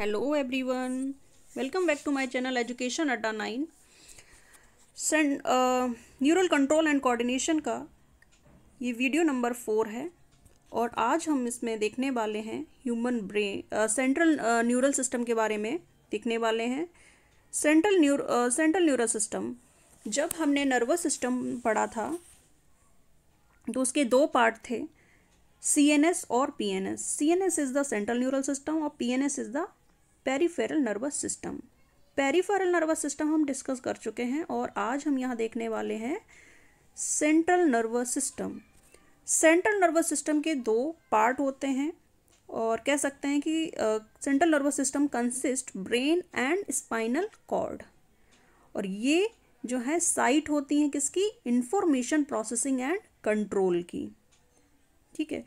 Hello everyone welcome back to my channel education Adda nine neural control and coordination का ये video number four है और आज हम इसमें देखने वाले हैं human brain central neural system के बारे में देखने वाले हैं सेंट्रल न्यूर सेंट्रल न्यूरल सिस्टम जब हमने नर्वस सिस्टम पढ़ा था तो उसके दो पार्ट थे सी एन एस और P N S C N S is the central neural system और P N S is the peripheral nervous system peripheral nervous system हम डिस्कस कर चुके हैं और आज हम यहाँ देखने वाले हैं central nervous system central nervous system के दो पार्ट होते हैं और कह सकते हैं कि central nervous system consist brain and spinal cord और ये जो है साइट होती हैं किसकी इंफॉर्मेशन प्रोसेसिंग एंड कंट्रोल की ठीक है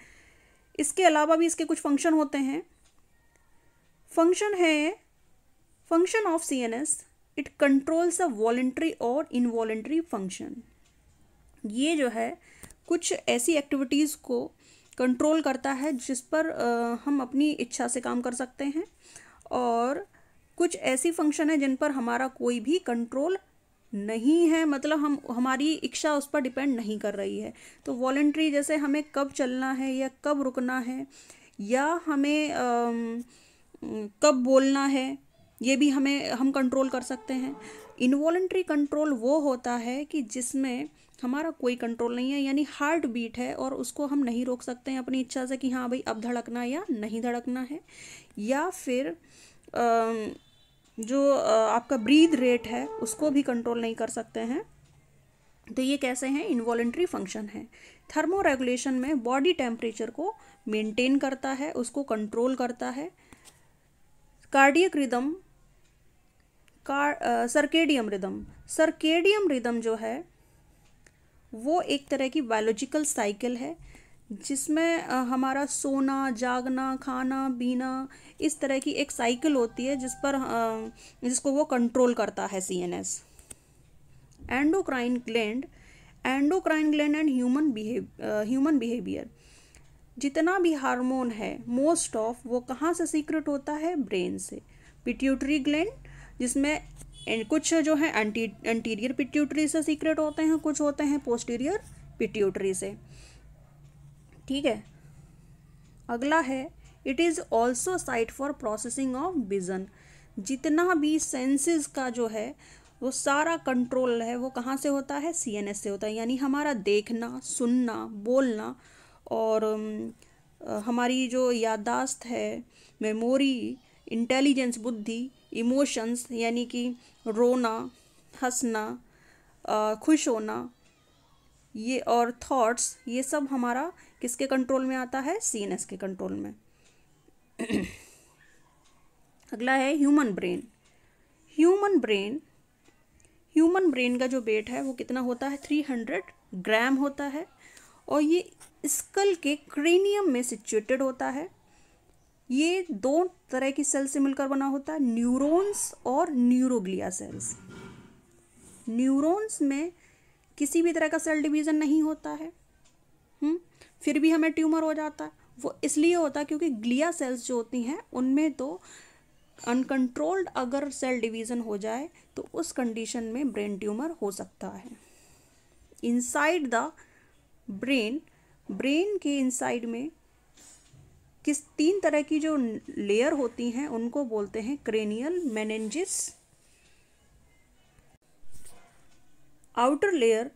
इसके अलावा भी इसके कुछ फंक्शन होते हैं फंक्शन है function of C N S it controls a voluntary और इनवॉलेंट्री फंक्शन ये जो है कुछ ऐसी एक्टिविटीज़ को कंट्रोल करता है जिस पर आ, हम अपनी इच्छा से काम कर सकते हैं और कुछ ऐसी फंक्शन है जिन पर हमारा कोई भी कंट्रोल नहीं है मतलब हम हमारी इच्छा उस पर डिपेंड नहीं कर रही है तो वॉलेंट्री जैसे हमें कब चलना है या कब रुकना है या हमें आ, कब बोलना है ये भी हमें हम कंट्रोल कर सकते हैं इन्वॉलेंट्री कंट्रोल वो होता है कि जिसमें हमारा कोई कंट्रोल नहीं है यानी हार्ट बीट है और उसको हम नहीं रोक सकते हैं अपनी इच्छा से कि हाँ भाई अब धड़कना या नहीं धड़कना है या फिर जो आपका ब्रीद रेट है उसको भी कंट्रोल नहीं कर सकते हैं तो ये कैसे हैं इन्वॉलेंट्री फंक्शन है थर्मो रेगुलेशन में बॉडी टेम्परेचर को मेंटेन करता है उसको कंट्रोल करता है कार्डियक रिदम कार सर्केडियम रिदम सर्केडियम रिदम जो है वो एक तरह की बायोलॉजिकल साइकिल है जिसमें हमारा सोना जागना खाना पीना इस तरह की एक साइकिल होती है जिस पर जिसको वो कंट्रोल करता है C N S endocrine gland endocrine gland and human behave human behaviour जितना भी हार्मोन है मोस्ट ऑफ वो कहाँ से सीक्रेट होता है ब्रेन से पिट्यूटरी ग्लैंड जिसमें कुछ जो है एंटी एंटीरियर पिट्यूटरी से सीक्रेट होते हैं कुछ होते हैं पोस्टीरियर पिट्यूटरी से ठीक है अगला है it is also site for processing of vision जितना भी सेंसेस का जो है वो सारा कंट्रोल है वो कहाँ से होता है सी से होता है यानी हमारा देखना सुनना बोलना और um, हमारी जो याददाश्त है मेमोरी इंटेलिजेंस बुद्धि इमोशंस यानी कि रोना हंसना खुश होना ये और थॉट्स ये सब हमारा किसके कंट्रोल में आता है सी एन एस के कंट्रोल में अगला है human brain human brain human brain का जो वेट है वो कितना होता है थ्री हंड्रेड ग्राम होता है और ये स्कल के क्रेनियम में सिचुएटेड होता है ये दो तरह की सेल से मिलकर बना होता है न्यूरॉन्स और न्यूरोग्लिया सेल्स न्यूरॉन्स में किसी भी तरह का सेल डिवीज़न नहीं होता है हुँ? हम्म, फिर भी हमें ट्यूमर हो जाता है वो इसलिए होता है क्योंकि ग्लिया सेल्स जो होती हैं उनमें तो अनकंट्रोल्ड अगर सेल डिवीज़न हो जाए तो उस कंडीशन में ब्रेन ट्यूमर हो सकता है इनसाइड द ब्रेन ब्रेन के इनसाइड में किस तीन तरह की जो लेयर होती हैं उनको बोलते हैं cranial meninges outer layer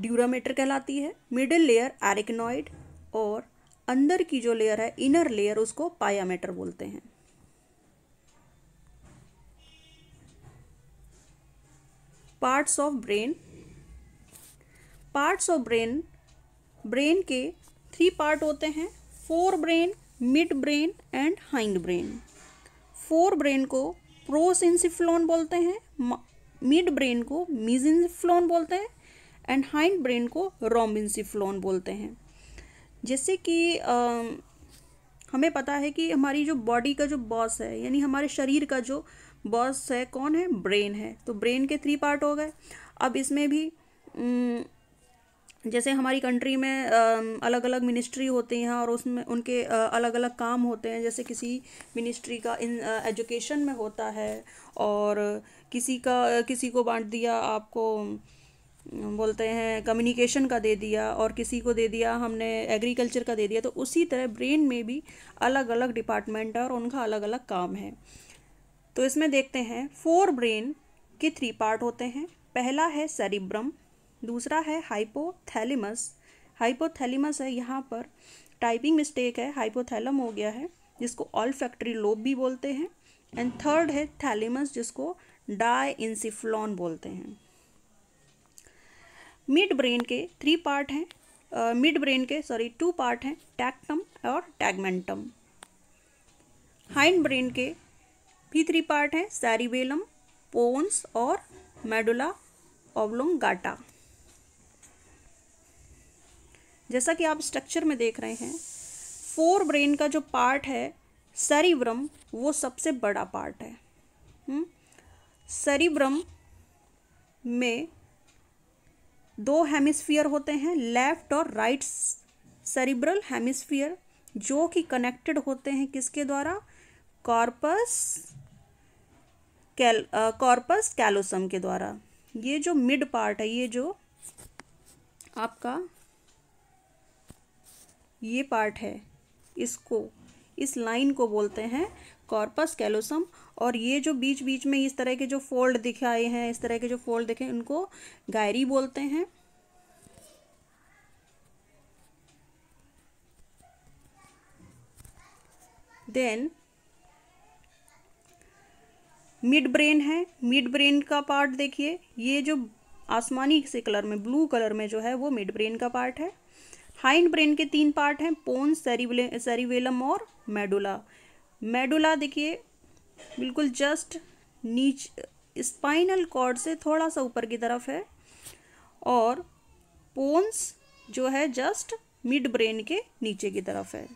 dura mater कहलाती है मिडिल लेयर एरिकनॉइड और अंदर की जो लेयर है इनर लेयर उसको पायामेटर बोलते हैं parts of brain parts of brain brain के थ्री पार्ट होते हैं forebrain mid brain and hindbrain forebrain को प्रोस बोलते हैं मिड ब्रेन को मिज बोलते हैं एंड हाइंड ब्रेन को रोमिनसिफ्लोन बोलते हैं जैसे कि आ, हमें पता है कि हमारी जो बॉडी का जो बॉस है यानी हमारे शरीर का जो बॉस है कौन है ब्रेन है तो ब्रेन के थ्री पार्ट हो गए अब इसमें भी न, जैसे हमारी कंट्री में अलग अलग मिनिस्ट्री होती हैं और उसमें उनके अलग अलग काम होते हैं जैसे किसी मिनिस्ट्री का इन एजुकेशन में होता है और किसी का किसी को बांट दिया आपको बोलते हैं कम्युनिकेशन का दे दिया और किसी को दे दिया हमने एग्रीकल्चर का दे दिया तो उसी तरह ब्रेन में भी अलग अलग डिपार्टमेंट है और उनका अलग अलग काम है तो इसमें देखते हैं फोर ब्रेन के थ्री पार्ट होते हैं पहला है सेरिब्रम दूसरा है हाइपोथैलेमस हाइपोथैलेमस है यहाँ पर टाइपिंग मिस्टेक है हाइपोथैलम हो गया है जिसको ऑल फैक्ट्री लोब भी बोलते हैं एंड थर्ड है थैलेमस जिसको डाई इंसिफ्लॉन बोलते हैं मिड ब्रेन के थ्री पार्ट हैं मिड ब्रेन के सॉरी टू पार्ट हैं टैक्टम और टैगमेंटम हाइंड ब्रेन के भी थ्री पार्ट हैं सैरिबेलम पोन्स और मेडुला ओब्लोंगाटा जैसा कि आप स्ट्रक्चर में देख रहे हैं फोर ब्रेन का जो पार्ट है सरिव्रम वो सबसे बड़ा पार्ट है सरिव्रम हम्म? में दो हेमिस्फीयर होते हैं लेफ्ट और राइट सरिब्रल हेमिस्फीयर जो कि कनेक्टेड होते हैं किसके द्वारा कॉर्पस कैल कॉर्पस कैलोसम के द्वारा ये जो मिड पार्ट है ये जो आपका ये पार्ट है इसको इस लाइन को बोलते हैं कॉर्पस कैलोसम और ये जो बीच बीच में इस तरह के जो फोल्ड दिखाए हैं इस तरह के जो फोल्ड दिखे उनको गायरी बोलते हैं देन मिड ब्रेन है मिड ब्रेन का पार्ट देखिए ये जो आसमानी से कलर में ब्लू कलर में जो है वो मिड ब्रेन का पार्ट है हाइंड ब्रेन के तीन पार्ट हैं पोन सेरिबले सेरिवेलम और मेडुला मेडुला देखिए बिल्कुल जस्ट नीच स्पाइनल कॉर्ड से थोड़ा सा ऊपर की तरफ है और पोन्स जो है जस्ट मिड ब्रेन के नीचे की तरफ है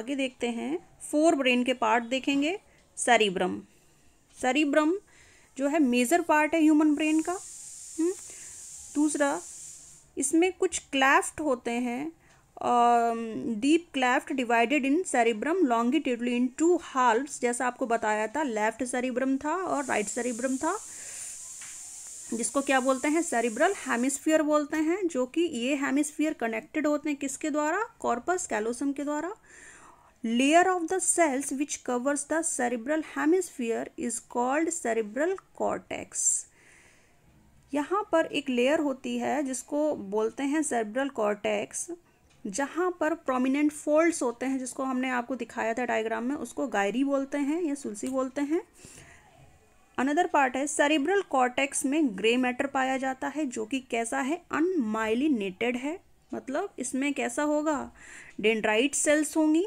आगे देखते हैं फोर ब्रेन के पार्ट देखेंगे सेरिब्रम सेरिब्रम जो है मेजर पार्ट है ह्यूमन ब्रेन का हुँ? हम्म। दूसरा इसमें कुछ क्लैफ्ट होते हैं deep cleft divided in cerebrum longitudinally into halves जैसा आपको बताया था लेफ्ट सेरिब्रम था और राइट right सेरिब्रम था जिसको क्या बोलते हैं सेरिब्रल हेमिस्फीयर बोलते हैं जो कि ये हेमिस्फीयर कनेक्टेड होते हैं किसके द्वारा कॉर्पस कैलोसम के द्वारा layer of the cells which covers the cerebral hemisphere is called cerebral cortex यहाँ पर एक लेयर होती है जिसको बोलते हैं सेब्रल कॉर्टेक्स जहाँ पर प्रोमिनेंट फोल्ड्स होते हैं जिसको हमने आपको दिखाया था डायग्राम में उसको गायरी बोलते हैं या सुलसी बोलते हैं अनदर पार्ट है सेरिब्रल कॉर्टेक्स में ग्रे मैटर पाया जाता है जो कि कैसा है अनमाइलिनेटेड है मतलब इसमें कैसा होगा डेंड्राइट सेल्स होंगी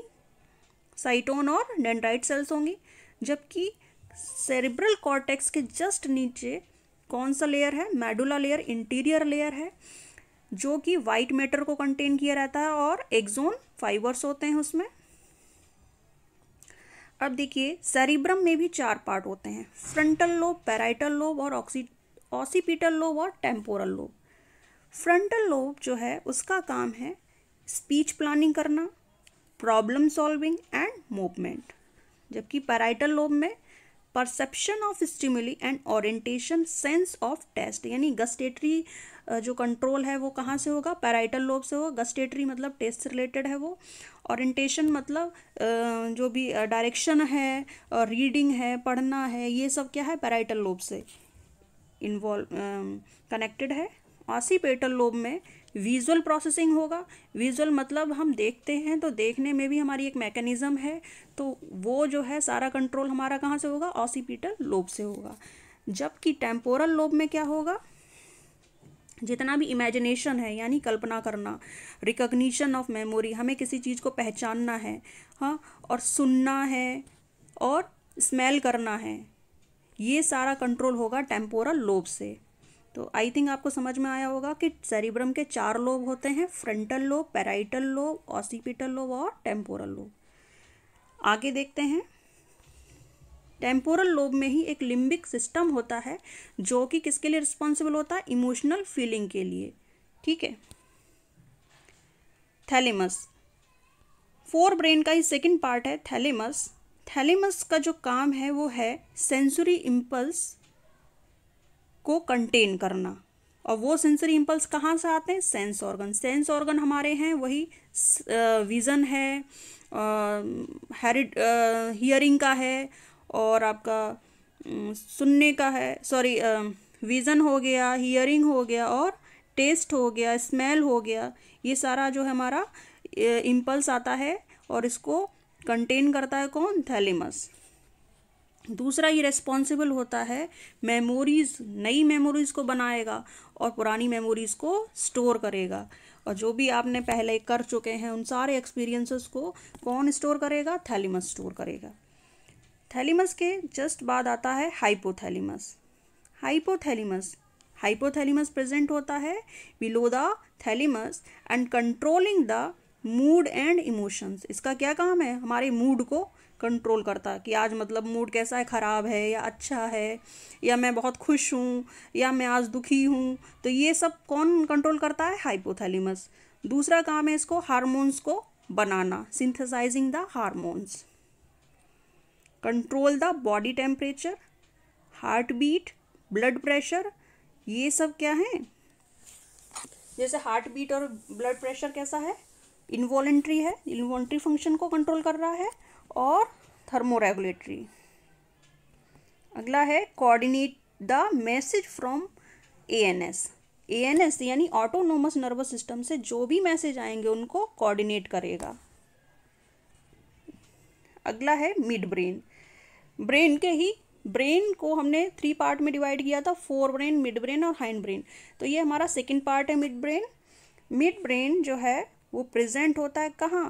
साइटोन और डेंड्राइट सेल्स होंगी जबकि सेरिब्रल कॉर्टेक्स के जस्ट नीचे कौन सा लेयर है मेडुला लेयर इंटीरियर लेयर है जो कि वाइट मैटर को कंटेन किया रहता है और एक्जोन फाइबर्स होते हैं उसमें अब देखिए सेरिब्रम में भी चार पार्ट होते हैं फ्रंटल लोब पैराइटल लोब और ऑक्सी ऑसीपिटल लोब और टेम्पोरल लोब फ्रंटल लोब जो है उसका काम है स्पीच प्लानिंग करना प्रॉब्लम सॉल्विंग एंड मूवमेंट जबकि पैराइटल लोब में perception of stimuli and orientation sense of taste यानी गस्टेटरी जो कंट्रोल है वो कहाँ से होगा पैराइटल लोब से होगा गस्टेटरी मतलब टेस्ट से रिलेटेड है वो ओरिएंटेशन मतलब जो भी डायरेक्शन है रीडिंग है पढ़ना है ये सब क्या है पैराइटल लोब से इन्वॉल्व कनेक्टेड है ऑसीपेटल लोब में विजुअल प्रोसेसिंग होगा विजुअल मतलब हम देखते हैं तो देखने में भी हमारी एक मैकेनिज़्म है तो वो जो है सारा कंट्रोल हमारा कहाँ से होगा ऑसीपिटल लोब से होगा जबकि टेम्पोरल लोब में क्या होगा जितना भी इमेजिनेशन है यानी कल्पना करना रिकग्निशन ऑफ मेमोरी हमें किसी चीज़ को पहचानना है हाँ और सुनना है और स्मेल करना है ये सारा कंट्रोल होगा टेम्पोरल लोब से तो आई थिंक आपको समझ में आया होगा कि सेरिब्रम के चार लोब होते हैं frontal lobe parietal lobe occipital lobe और टेम्पोरल लोब आगे देखते हैं टेम्पोरल लोब में ही एक लिम्बिक सिस्टम होता है जो कि किसके लिए रिस्पॉन्सिबल होता है इमोशनल फीलिंग के लिए ठीक है थैलेमस फोर ब्रेन का ही सेकेंड पार्ट है थैलेमस थैलेमस का जो काम है वो है सेंसुरी इम्पल्स को कंटेन करना और वो सेंसरी इम्पल्स कहाँ से आते हैं सेंस ऑर्गन सेंस ऑर्गन हमारे हैं वही विज़न है हेरिड हियरिंग का है और आपका सुनने का है सॉरी विज़न हो गया हियरिंग हो गया और टेस्ट हो गया स्मेल हो गया ये सारा जो है हमारा इम्पल्स आता है और इसको कंटेन करता है कौन थैलेमस दूसरा ये रेस्पॉन्सिबल होता है मेमोरीज़ नई मेमोरीज़ को बनाएगा और पुरानी मेमोरीज़ को स्टोर करेगा और जो भी आपने पहले कर चुके हैं उन सारे एक्सपीरियंसेस को कौन स्टोर करेगा थैलीमस स्टोर करेगा थैलीमस के जस्ट बाद आता है हाइपोथैलीमस हाइपोथैलीमस हाइपोथैलीमस प्रेजेंट होता है below the thalamus and controlling the mood and emotions इसका क्या काम है हमारे मूड को कंट्रोल करता कि आज मतलब मूड कैसा है ख़राब है या अच्छा है या मैं बहुत खुश हूँ या मैं आज दुखी हूँ तो ये सब कौन कंट्रोल करता है हाइपोथैलेमस दूसरा काम है इसको हार्मोन्स को बनाना synthesising the hormones control the body temperature heartbeat blood pressure ये सब क्या है जैसे हार्ट बीट और ब्लड प्रेशर कैसा है इन्वॉलेंट्री है इन्वॉलेंट्री फंक्शन को कंट्रोल कर रहा है और थर्मोरेगुलेटरी अगला है coordinate the message from ANS ANS यानी ऑटोनोमस नर्वस सिस्टम से जो भी मैसेज आएंगे उनको कोऑर्डिनेट करेगा अगला है मिड ब्रेन ब्रेन के ही ब्रेन को हमने थ्री पार्ट में डिवाइड किया था फोर ब्रेन मिड ब्रेन और हाइंड ब्रेन तो ये हमारा सेकेंड पार्ट है मिड ब्रेन मिड ब्रेन जो है वो प्रेजेंट होता है कहाँ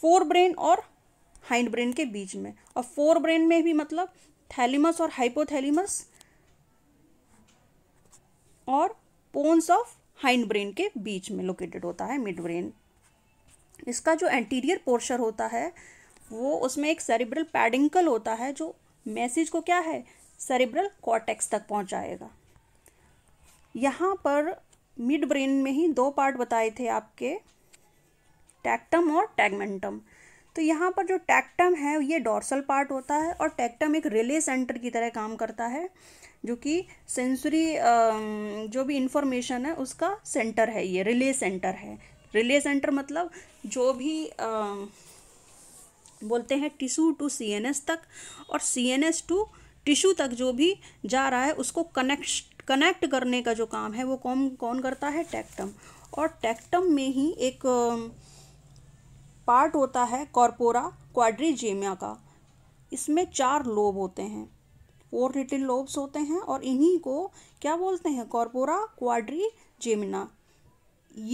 फोर ब्रेन और हाइंड ब्रेन के बीच में और फोर ब्रेन में भी मतलब थैलिमस और हाइपोथैलीमस और पोन्स ऑफ हाइंड ब्रेन के बीच में लोकेटेड होता है मिड ब्रेन इसका जो एंटीरियर पोर्शन होता है वो उसमें एक सेरिब्रल पैडिंकल होता है जो मैसेज को क्या है सेरिब्रल कॉटेक्स तक पहुंचाएगा यहाँ पर मिड ब्रेन में ही दो पार्ट बताए थे आपके टैक्टम और टैगमेंटम तो यहाँ पर जो टैक्टम है ये डॉर्सल पार्ट होता है और टैक्टम एक रिले सेंटर की तरह काम करता है जो कि सेंसरी जो भी इंफॉर्मेशन है उसका सेंटर है ये रिले सेंटर है रिले सेंटर मतलब जो भी आ, बोलते हैं टिशू टू सीएनएस तक और सीएनएस टू टिशू तक जो भी जा रहा है उसको कनेक्ट कनेक्ट करने का जो काम है वो कौन कौन करता है टैक्टम और टैक्टम में ही एक आ, पार्ट होता है कॉर्पोरा क्वाड्रीजेमिया का इसमें चार लोब होते हैं फोर लिटिल लोब्स होते हैं और इन्हीं को क्या बोलते हैं कॉर्पोरा क्वाड्री जेमिना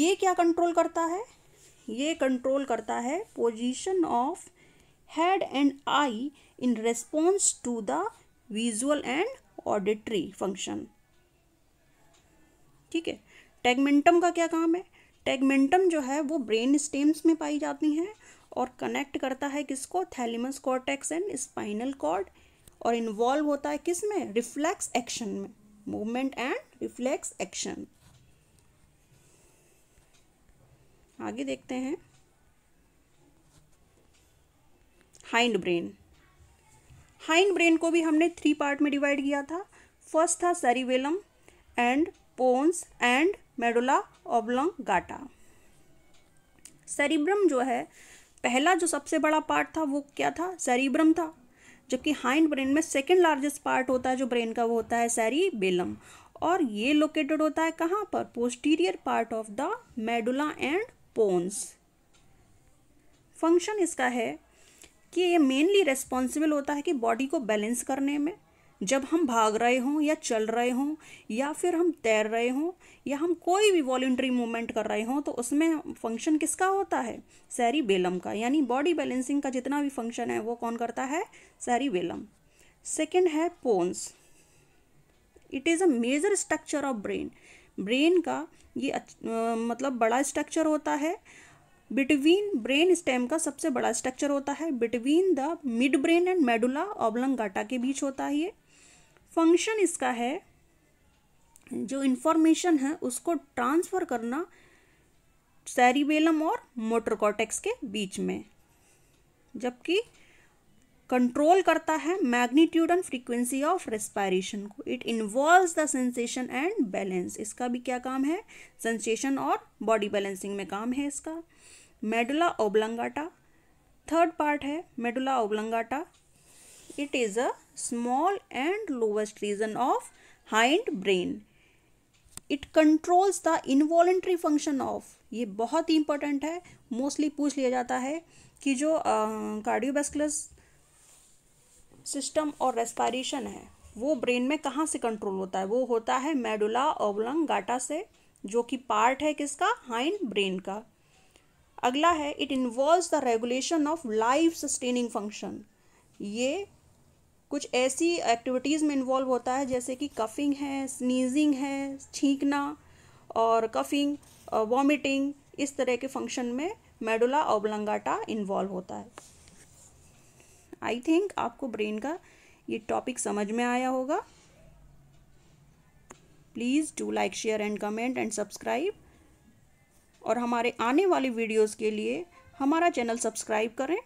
ये क्या कंट्रोल करता है ये कंट्रोल करता है position of head and eye in response to the visual and auditory function ठीक है टेगमेंटम का क्या काम है टेगमेंटम जो है वो ब्रेन स्टेम्स में पाई जाती हैं और कनेक्ट करता है किसको thalamus cortex and spinal cord और इन्वॉल्व होता है किस में रिफ्लेक्स एक्शन में मूवमेंट एंड रिफ्लेक्स एक्शन आगे देखते हैं हाइंड ब्रेन हाइंड ब्रेन को भी हमने थ्री पार्ट में डिवाइड किया था फर्स्ट था cerebellum and pons and medulla oblongata cerebrum जो है पहला जो सबसे बड़ा पार्ट था वो क्या था सेरिब्रम था जबकि हाइंड ब्रेन में सेकेंड लार्जेस्ट पार्ट होता है जो ब्रेन का वो होता है सेरीबेलम और ये लोकेटेड होता है कहाँ पर posterior part of the medulla and pons function इसका है कि ये मेनली रेस्पॉन्सिबल होता है कि बॉडी को बैलेंस करने में जब हम भाग रहे हों या चल रहे हों या फिर हम तैर रहे हों या हम कोई भी वॉल्ट्री मूवमेंट कर रहे हों तो उसमें फंक्शन किसका होता है सैरी बेलम का यानी बॉडी बैलेंसिंग का जितना भी फंक्शन है वो कौन करता है सैरी बेलम सेकेंड है pons it is a major structure of brain brain का ये आ, मतलब बड़ा स्ट्रक्चर होता है बिटवीन ब्रेन स्टेम का सबसे बड़ा स्ट्रक्चर होता है between the mid brain and medulla oblongata के बीच होता है ये फंक्शन इसका है जो इन्फॉर्मेशन है उसको ट्रांसफ़र करना सैरिबेलम और मोटर कॉटेक्स के बीच में जबकि कंट्रोल करता है magnitude and frequency of respiration को it involve the sensation and balance इसका भी क्या काम है सेंसेशन और बॉडी बैलेंसिंग में काम है इसका मेडुला ओब्लंगाटा थर्ड पार्ट है medulla oblongata it is a small and lowest region of hind brain it controls the involuntary function of ये बहुत ही इंपॉर्टेंट है मोस्टली पूछ लिया जाता है कि जो कार्डियोवेस्कुलर सिस्टम और रेस्पायरेशन है वो ब्रेन में कहाँ से कंट्रोल होता है वो होता है मेडुला ओबलंग गाटा से जो कि पार्ट है किसका हाइंड ब्रेन का अगला है it involve the regulation of life sustaining function ये कुछ ऐसी एक्टिविटीज़ में इन्वॉल्व होता है जैसे कि कफिंग है स्नीजिंग है छींकना और कफिंग वॉमिटिंग इस तरह के फंक्शन में मेडुला ओबलंगाटा इन्वॉल्व होता है आई थिंक आपको ब्रेन का ये टॉपिक समझ में आया होगा please do like share and comment and subscribe और हमारे आने वाली वीडियोस के लिए हमारा चैनल सब्सक्राइब करें